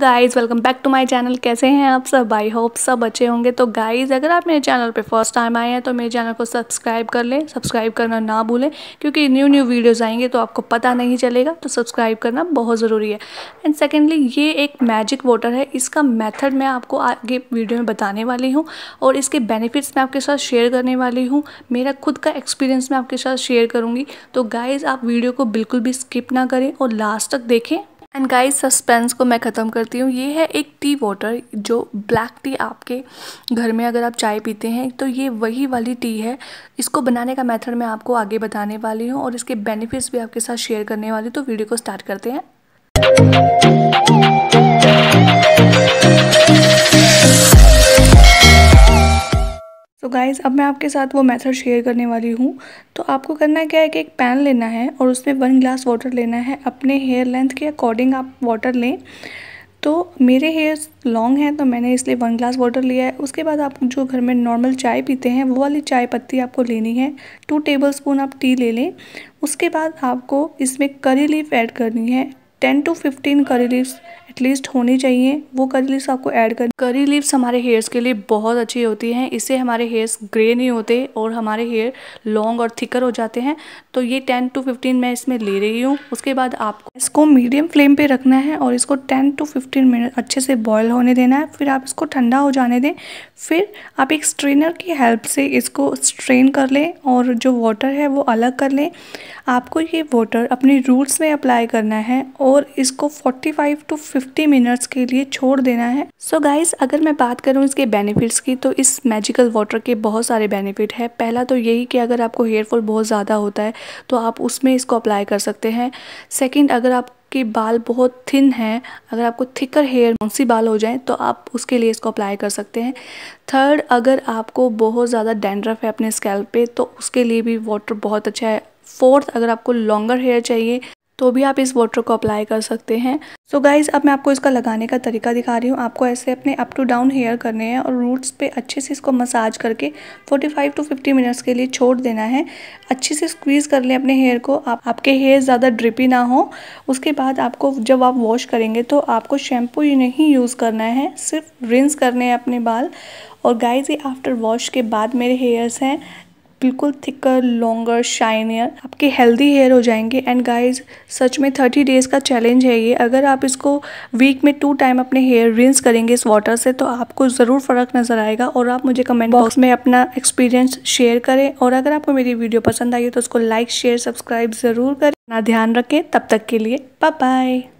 guys welcome back to my channel कैसे हैं आप सब आई होप सब अच्छे होंगे तो गाइज़ अगर आप मेरे चैनल पे फर्स्ट टाइम आए हैं तो मेरे चैनल को सब्सक्राइब कर लें सब्सक्राइब करना ना भूलें क्योंकि न्यू न्यू वीडियोस आएंगे तो आपको पता नहीं चलेगा तो सब्सक्राइब करना बहुत ज़रूरी है एंड सेकेंडली ये एक मैजिक वाटर है इसका मैथड मैं आपको आगे वीडियो में बताने वाली हूँ और इसके बेनिफिट्स मैं आपके साथ शेयर करने वाली हूँ मेरा खुद का एक्सपीरियंस मैं आपके साथ शेयर करूँगी तो गाइज़ आप वीडियो को बिल्कुल भी स्किप ना करें और लास्ट तक देखें एंड गाइस सस्पेंस को मैं ख़त्म करती हूँ ये है एक टी वाटर जो ब्लैक टी आपके घर में अगर आप चाय पीते हैं तो ये वही वाली टी है इसको बनाने का मेथड मैं आपको आगे बताने वाली हूँ और इसके बेनिफिट्स भी आपके साथ शेयर करने वाली तो वीडियो को स्टार्ट करते हैं गाइज़ अब मैं आपके साथ वो मेथड शेयर करने वाली हूँ तो आपको करना क्या है कि एक पैन लेना है और उसमें वन ग्लास वाटर लेना है अपने हेयर लेंथ के अकॉर्डिंग आप वाटर लें तो मेरे हेयर लॉन्ग हैं तो मैंने इसलिए वन ग्लास वाटर लिया है उसके बाद आप जो घर में नॉर्मल चाय पीते हैं वो वाली चाय पत्ती आपको लेनी है टू टेबल स्पून आप टी ले लें उसके बाद आपको इसमें करी लीफ ऐड करनी है ten to fifteen curry leaves at least होनी चाहिए वो करी लीव्स आपको ऐड कर करी लीव्स हमारे हेयर्स के लिए बहुत अच्छी होती हैं इससे हमारे हेयर्स ग्रे नहीं होते और हमारे हेयर लॉन्ग और थिकर हो जाते हैं तो ये टेन टू फिफ्टीन मैं इसमें ले रही हूँ उसके बाद आपको इसको मीडियम फ्लेम पर रखना है और इसको टेन टू फिफ्टीन मिनट अच्छे से बॉयल होने देना है फिर आप इसको ठंडा हो जाने दें फिर आप एक स्ट्रेनर की हेल्प से इसको स्ट्रेन कर लें और जो वाटर है वो अलग कर लें आपको ये वाटर अपने रूट्स में अप्लाई करना है और और इसको 45 टू 50 मिनट्स के लिए छोड़ देना है सो so गाइस अगर मैं बात करूँ इसके बेनिफिट्स की तो इस मैजिकल वाटर के बहुत सारे बेनिफिट है पहला तो यही कि अगर आपको हेयरफॉल बहुत ज़्यादा होता है तो आप उसमें इसको अप्लाई कर सकते हैं सेकेंड अगर आप आपके बाल बहुत थिन हैं अगर आपको थिकर हेयर मौसी बाल हो जाएं तो आप उसके लिए इसको अप्लाई कर सकते हैं थर्ड अगर आपको बहुत ज़्यादा डैंड्रफ है अपने स्कैल्प पे तो उसके लिए भी वाटर बहुत अच्छा है फोर्थ अगर आपको लॉन्गर हेयर चाहिए तो भी आप इस वाटर को अप्लाई कर सकते हैं सो so गाइज़ अब मैं आपको इसका लगाने का तरीका दिखा रही हूँ आपको ऐसे अपने अप टू डाउन हेयर करने हैं और रूट्स पे अच्छे से इसको मसाज करके 45 टू 50 मिनट्स के लिए छोड़ देना है अच्छे से स्क्वीज़ कर लें अपने हेयर को आप आपके हेयर ज़्यादा ड्रिपी ना हो उसके बाद आपको जब आप वॉश करेंगे तो आपको शैम्पू नहीं यूज़ करना है सिर्फ रिंस करने हैं अपने बाल और गाइज ये आफ्टर वॉश के बाद मेरे हेयर्स हैं बिल्कुल थिकर लॉन्गर शाइनियर आपके हेल्दी हेयर हो जाएंगे एंड गाइज सच में थर्टी डेज़ का चैलेंज है ये अगर आप इसको वीक में टू टाइम अपने हेयर रिंस करेंगे इस वाटर से तो आपको ज़रूर फ़र्क नज़र आएगा और आप मुझे कमेंट बॉक्स में अपना एक्सपीरियंस शेयर करें और अगर आपको मेरी वीडियो पसंद आई हो तो उसको लाइक शेयर सब्सक्राइब ज़रूर करें अपना ध्यान रखें तब तक के लिए बाय बाय